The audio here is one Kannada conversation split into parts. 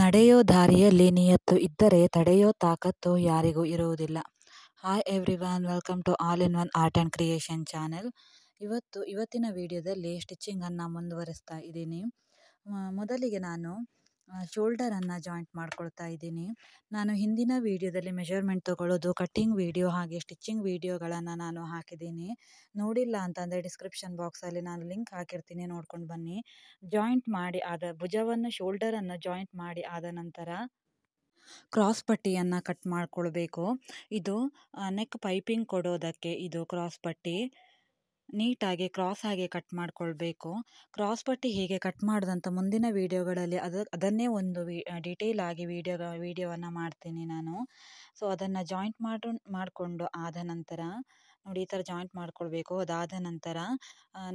ನಡೆಯೋ ದಾರಿಯಲ್ಲಿ ನಿಯತ್ತು ಇದ್ದರೆ ತಡೆಯೋ ತಾಕತ್ತು ಯಾರಿಗೂ ಇರುವುದಿಲ್ಲ hi everyone welcome to all in one art and creation channel ಇವತ್ತು ಇವತ್ತಿನ ವಿಡಿಯೋದಲ್ಲಿ ಸ್ಟಿಚ್ಚಿಂಗನ್ನು ಮುಂದುವರಿಸ್ತಾ ಇದ್ದೀನಿ ಮೊದಲಿಗೆ ನಾನು ಶೋಲ್ಡರನ್ನು ಜಾಯಿಂಟ್ ಮಾಡ್ಕೊಳ್ತಾ ಇದ್ದೀನಿ ನಾನು ಹಿಂದಿನ ವೀಡಿಯೋದಲ್ಲಿ ಮೆಷರ್ಮೆಂಟ್ ತೊಗೊಳ್ಳೋದು ಕಟ್ಟಿಂಗ್ ವಿಡಿಯೋ ಹಾಗೆ ಸ್ಟಿಚಿಂಗ್ ವೀಡಿಯೋಗಳನ್ನು ನಾನು ಹಾಕಿದ್ದೀನಿ ನೋಡಿಲ್ಲ ಅಂತಂದರೆ ಡಿಸ್ಕ್ರಿಪ್ಷನ್ ಬಾಕ್ಸಲ್ಲಿ ನಾನು ಲಿಂಕ್ ಹಾಕಿರ್ತೀನಿ ನೋಡ್ಕೊಂಡು ಬನ್ನಿ ಜಾಯಿಂಟ್ ಮಾಡಿ ಆದ ಭುಜವನ್ನು ಶೋಲ್ಡರನ್ನು ಜಾಯಿಂಟ್ ಮಾಡಿ ಆದ ನಂತರ ಕ್ರಾಸ್ ಪಟ್ಟಿಯನ್ನು ಕಟ್ ಮಾಡಿಕೊಳ್ಬೇಕು ಇದು ನೆಕ್ ಪೈಪಿಂಗ್ ಕೊಡೋದಕ್ಕೆ ಇದು ಕ್ರಾಸ್ ಪಟ್ಟಿ ನೀಟಾಗಿ ಕ್ರಾಸ್ ಆಗಿ ಕಟ್ ಮಾಡಿಕೊಳ್ಬೇಕು ಕ್ರಾಸ್ ಪಟ್ಟಿ ಹೇಗೆ ಕಟ್ ಮಾಡಿದಂಥ ಮುಂದಿನ ವೀಡಿಯೋಗಳಲ್ಲಿ ಅದು ಅದನ್ನೇ ಒಂದು ವಿ ಆಗಿ ವೀಡಿಯೋ ವೀಡಿಯೋವನ್ನು ಮಾಡ್ತೀನಿ ನಾನು ಸೊ ಅದನ್ನು ಜಾಯಿಂಟ್ ಮಾಡು ಮಾಡಿಕೊಂಡು ಆದ ನಂತರ ನೋಡಿ ಈ ಥರ ಜಾಯಿಂಟ್ ಮಾಡ್ಕೊಳ್ಬೇಕು ಅದಾದ ನಂತರ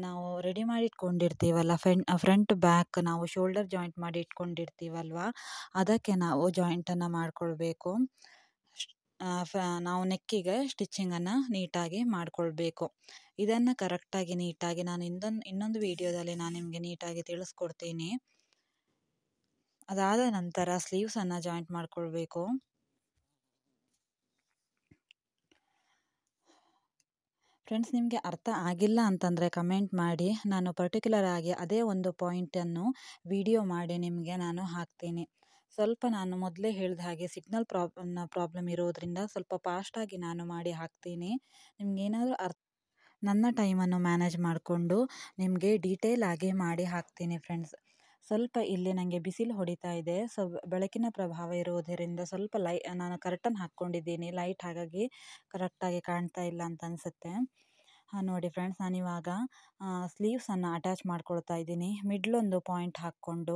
ನಾವು ರೆಡಿ ಮಾಡಿ ಇಟ್ಕೊಂಡಿರ್ತೀವಲ್ಲ ಫ್ರಂಟ್ ಫ್ರಂಟ್ ಬ್ಯಾಕ್ ನಾವು ಶೋಲ್ಡರ್ ಜಾಯಿಂಟ್ ಮಾಡಿ ಇಟ್ಕೊಂಡಿರ್ತೀವಲ್ವ ಅದಕ್ಕೆ ನಾವು ಜಾಯಿಂಟನ್ನು ಮಾಡಿಕೊಳ್ಬೇಕು ನಾವು ನೆಕ್ಕಿಗೆ ಸ್ಟಿಚ್ಚಿಂಗನ್ನು ನೀಟಾಗಿ ಮಾಡಿಕೊಳ್ಬೇಕು ಇದನ್ನು ಕರೆಕ್ಟಾಗಿ ನೀಟಾಗಿ ನಾನು ಇನ್ನೊಂದು ಇನ್ನೊಂದು ವೀಡಿಯೋದಲ್ಲಿ ನಾನು ನಿಮಗೆ ನೀಟಾಗಿ ತಿಳಿಸ್ಕೊಡ್ತೀನಿ ಅದಾದ ನಂತರ ಸ್ಲೀವ್ಸನ್ನು ಜಾಯಿಂಟ್ ಮಾಡಿಕೊಳ್ಬೇಕು ಫ್ರೆಂಡ್ಸ್ ನಿಮಗೆ ಅರ್ಥ ಆಗಿಲ್ಲ ಅಂತಂದರೆ ಕಮೆಂಟ್ ಮಾಡಿ ನಾನು ಪರ್ಟಿಕ್ಯುಲರ್ ಆಗಿ ಅದೇ ಒಂದು ಪಾಯಿಂಟನ್ನು ವಿಡಿಯೋ ಮಾಡಿ ನಿಮಗೆ ನಾನು ಹಾಕ್ತೀನಿ ಸ್ವಲ್ಪ ನಾನು ಮೊದಲೇ ಹೇಳ್ದ ಹಾಗೆ ಸಿಗ್ನಲ್ ಪ್ರಾಬ್ಲಮ್ನ ಪ್ರಾಬ್ಲಮ್ ಇರೋದರಿಂದ ಸ್ವಲ್ಪ ಪಾಸ್ಟಾಗಿ ನಾನು ಮಾಡಿ ಹಾಕ್ತೀನಿ ನಿಮಗೇನಾದರೂ ಅರ್ಥ ನನ್ನ ಟೈಮನ್ನು ಮ್ಯಾನೇಜ್ ಮಾಡಿಕೊಂಡು ನಿಮಗೆ ಡೀಟೇಲ್ ಆಗಿ ಮಾಡಿ ಹಾಕ್ತೀನಿ ಫ್ರೆಂಡ್ಸ್ ಸ್ವಲ್ಪ ಇಲ್ಲಿ ನನಗೆ ಬಿಸಿಲು ಹೊಡಿತಾ ಇದೆ ಸೊ ಬೆಳಕಿನ ಪ್ರಭಾವ ಇರುವುದರಿಂದ ಸ್ವಲ್ಪ ಲೈ ನಾನು ಕರ್ಟನ್ ಹಾಕ್ಕೊಂಡಿದ್ದೀನಿ ಲೈಟ್ ಹಾಗಾಗಿ ಕರೆಕ್ಟಾಗಿ ಕಾಣ್ತಾ ಇಲ್ಲ ಅಂತ ಅನಿಸುತ್ತೆ ನೋಡಿ ಫ್ರೆಂಡ್ಸ್ ನಾನಿವಾಗ ಸ್ಲೀವ್ಸನ್ನು ಅಟ್ಯಾಚ್ ಮಾಡ್ಕೊಳ್ತಾ ಇದ್ದೀನಿ ಮಿಡ್ಲೊಂದು ಪಾಯಿಂಟ್ ಹಾಕ್ಕೊಂಡು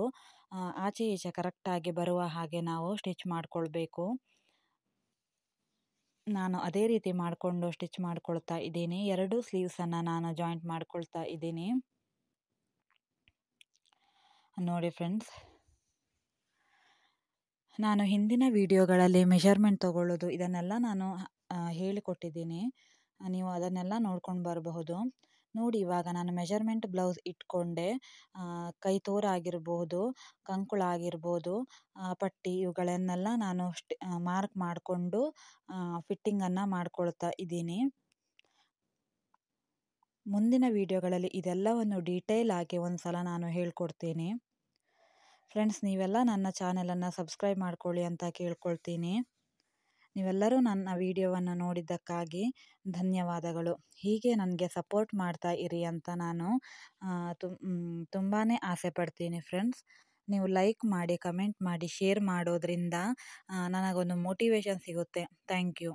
ಆಚೆ ಈಚೆ ಕರೆಕ್ಟಾಗಿ ಬರುವ ಹಾಗೆ ನಾವು ಸ್ಟಿಚ್ ಮಾಡಿಕೊಳ್ಬೇಕು ನಾನು ಅದೇ ರೀತಿ ಮಾಡಿಕೊಂಡು ಸ್ಟಿಚ್ ಮಾಡ್ಕೊಳ್ತಾ ಇದ್ದೀನಿ ಎರಡೂ ಸ್ಲೀವ್ಸನ್ನು ನಾನು ಜಾಯಿಂಟ್ ಮಾಡ್ಕೊಳ್ತಾ ಇದ್ದೀನಿ ನೋಡಿ ಫ್ರೆಂಡ್ಸ್ ನಾನು ಹಿಂದಿನ ವಿಡಿಯೋಗಳಲ್ಲಿ ಮೆಷರ್ಮೆಂಟ್ ತಗೊಳ್ಳೋದು ಇದನ್ನೆಲ್ಲ ನಾನು ಹೇಳಿಕೊಟ್ಟಿದ್ದೀನಿ ನೀವು ಅದನ್ನೆಲ್ಲ ನೋಡ್ಕೊಂಡು ಬರಬಹುದು ನೋಡಿ ಇವಾಗ ನಾನು ಮೆಜರ್ಮೆಂಟ್ ಬ್ಲೌಸ್ ಇಟ್ಕೊಂಡೆ ಕೈ ತೋರ ಆಗಿರಬಹುದು ಕಂಕುಳ ಆಗಿರ್ಬೋದು ಪಟ್ಟಿ ಇವುಗಳನ್ನೆಲ್ಲ ನಾನು ಮಾರ್ಕ್ ಮಾಡಿಕೊಂಡು ಫಿಟ್ಟಿಂಗನ್ನು ಮಾಡ್ಕೊಳ್ತಾ ಇದ್ದೀನಿ ಮುಂದಿನ ವಿಡಿಯೋಗಳಲ್ಲಿ ಇದೆಲ್ಲವನ್ನು ಡೀಟೇಲ್ ಆಗಿ ಒಂದು ಸಲ ನಾನು ಹೇಳ್ಕೊಡ್ತೀನಿ ಫ್ರೆಂಡ್ಸ್ ನೀವೆಲ್ಲ ನನ್ನ ಚಾನೆಲನ್ನು ಸಬ್ಸ್ಕ್ರೈಬ್ ಮಾಡ್ಕೊಳ್ಳಿ ಅಂತ ಕೇಳ್ಕೊಳ್ತೀನಿ ನೀವೆಲ್ಲರೂ ನನ್ನ ವೀಡಿಯೋವನ್ನು ನೋಡಿದ್ದಕ್ಕಾಗಿ ಧನ್ಯವಾದಗಳು ಹೀಗೆ ನನಗೆ ಸಪೋರ್ಟ್ ಮಾಡ್ತಾ ಇರಿ ಅಂತ ನಾನು ತುಂಬಾ ಆಸೆ ಪಡ್ತೀನಿ ಫ್ರೆಂಡ್ಸ್ ನೀವು ಲೈಕ್ ಮಾಡಿ ಕಮೆಂಟ್ ಮಾಡಿ ಶೇರ್ ಮಾಡೋದರಿಂದ ನನಗೊಂದು ಮೋಟಿವೇಶನ್ ಸಿಗುತ್ತೆ ಥ್ಯಾಂಕ್ ಯು